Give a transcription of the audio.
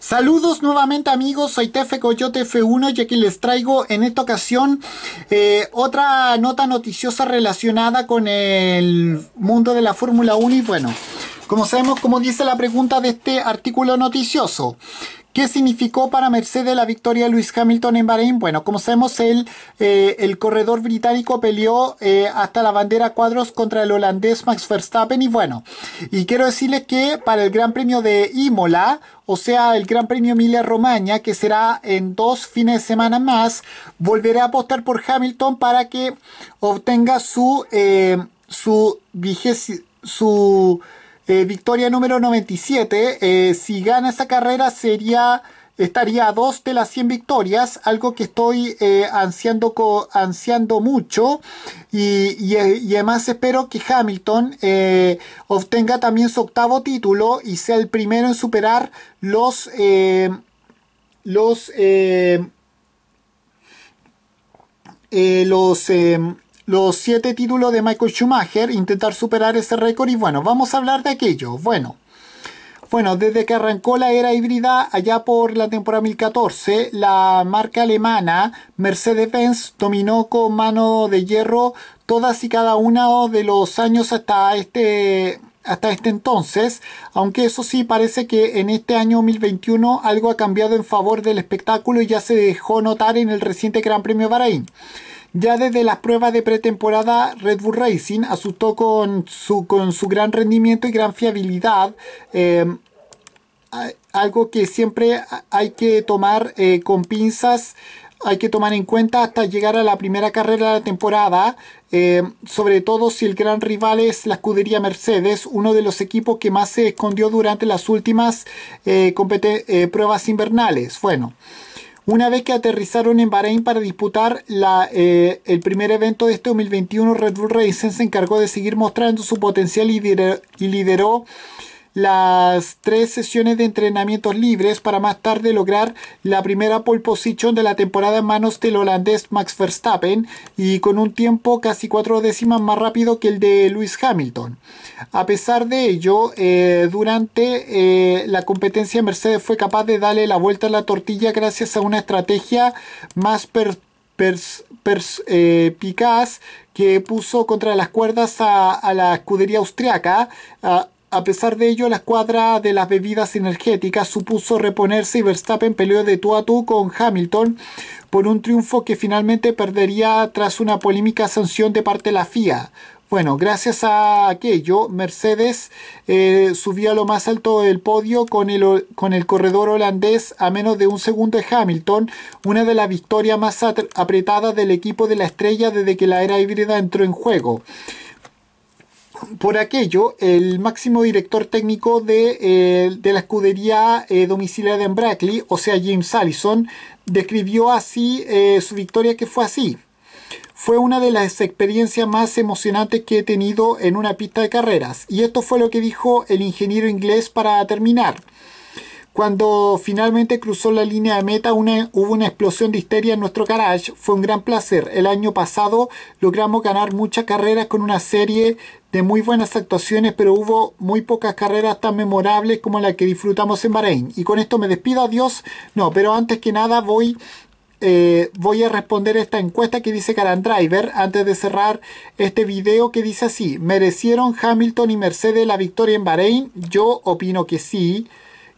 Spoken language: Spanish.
Saludos nuevamente amigos, soy Tefe Coyote F1 y aquí les traigo en esta ocasión eh, otra nota noticiosa relacionada con el mundo de la Fórmula 1 y bueno, como sabemos, como dice la pregunta de este artículo noticioso, ¿Qué significó para Mercedes la victoria de Luis Hamilton en Bahrein? Bueno, como sabemos, el, eh, el corredor británico peleó eh, hasta la bandera cuadros contra el holandés Max Verstappen. Y bueno, y quiero decirles que para el Gran Premio de Imola, o sea, el Gran Premio Emilia romaña que será en dos fines de semana más, volveré a apostar por Hamilton para que obtenga su, eh, su, su eh, victoria número 97. Eh, si gana esa carrera sería estaría a dos de las 100 victorias, algo que estoy eh, ansiando, ansiando, mucho. Y, además espero que Hamilton obtenga también su octavo título y sea el primero en superar los... los... los los siete títulos de Michael Schumacher, intentar superar ese récord y bueno, vamos a hablar de aquello. Bueno, bueno, desde que arrancó la era híbrida allá por la temporada 2014, la marca alemana Mercedes-Benz dominó con mano de hierro todas y cada uno de los años hasta este hasta este entonces, aunque eso sí parece que en este año 2021 algo ha cambiado en favor del espectáculo y ya se dejó notar en el reciente Gran Premio Bahrain... Ya desde las pruebas de pretemporada, Red Bull Racing asustó con su, con su gran rendimiento y gran fiabilidad. Eh, algo que siempre hay que tomar eh, con pinzas, hay que tomar en cuenta hasta llegar a la primera carrera de la temporada, eh, sobre todo si el gran rival es la escudería Mercedes, uno de los equipos que más se escondió durante las últimas pruebas invernales. Bueno una vez que aterrizaron en Bahrein para disputar la, eh, el primer evento de este 2021, Red Bull Racing se encargó de seguir mostrando su potencial y, lideró las tres sesiones de entrenamientos libres para más tarde lograr la primera pole position de la temporada en manos del holandés Max Verstappen y con un tiempo casi cuatro décimas más rápido que el de Lewis Hamilton. A pesar de ello, eh, durante eh, la competencia Mercedes fue capaz de darle la vuelta a la tortilla gracias a una estrategia más perspicaz... Eh, picaz que puso contra las cuerdas a, la escudería austriaca. A pesar de ello, la escuadra de las bebidas energéticas supuso reponerse y Verstappen peleó de tú a tú con Hamilton por un triunfo que finalmente perdería tras una polémica sanción de parte de la FIA. Bueno, gracias a aquello, Mercedes eh, subió a lo más alto del podio con el, con el corredor holandés a menos de un segundo de Hamilton, una de las victorias más apretadas del equipo de la estrella desde que la era híbrida entró en juego por aquello, el máximo director técnico de, eh, la escudería eh, domiciliaria en Brackley, o sea James Allison, describió así eh, su victoria que fue así. Fue una de las experiencias más emocionantes que he tenido en una pista de carreras. Y esto fue lo que dijo el ingeniero inglés para terminar. Cuando finalmente cruzó la línea de meta, hubo una explosión de histeria en nuestro garage. Fue un gran placer. El año pasado logramos ganar muchas carreras con una serie de muy buenas actuaciones, pero hubo muy pocas carreras tan memorables como la que disfrutamos en Bahrein. Y con esto me despido, adiós. No, pero antes que nada voy eh, voy a responder esta encuesta que dice Karan Driver antes de cerrar este video que dice así, ¿merecieron Hamilton y Mercedes la victoria en Bahrein? Yo opino que sí.